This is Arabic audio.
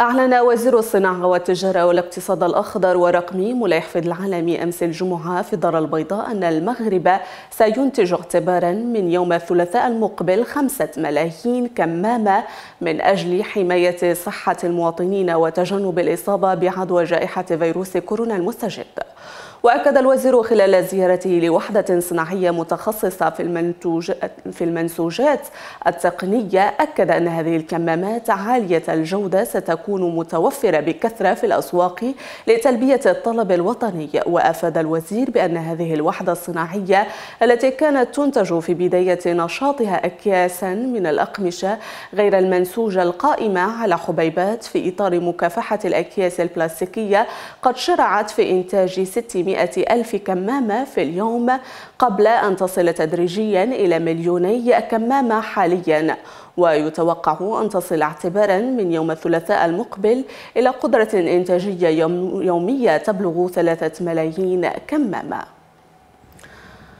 أعلن وزير الصناعة والتجارة والاقتصاد الأخضر والرقمي ملاحفظ العالمي أمس الجمعة في الدار البيضاء أن المغرب سينتج اعتبارا من يوم الثلاثاء المقبل خمسة ملايين كمامة من أجل حماية صحة المواطنين وتجنب الإصابة بعدوى جائحة فيروس كورونا المستجد وأكد الوزير خلال زيارته لوحدة صناعية متخصصة في, المنتوج في المنسوجات التقنية أكد أن هذه الكمامات عالية الجودة ستكون تكون متوفرة بكثرة في الأسواق لتلبية الطلب الوطني وأفاد الوزير بأن هذه الوحدة الصناعية التي كانت تنتج في بداية نشاطها أكياسا من الأقمشة غير المنسوجة القائمة على حبيبات في إطار مكافحة الأكياس البلاستيكية قد شرعت في إنتاج 600 ألف كمامة في اليوم قبل أن تصل تدريجيا إلى مليوني كمامة حاليا ويتوقع أن تصل اعتبارا من يوم الثلاثاء المقبل إلى قدرة إنتاجية يومية تبلغ 3 ملايين كمامة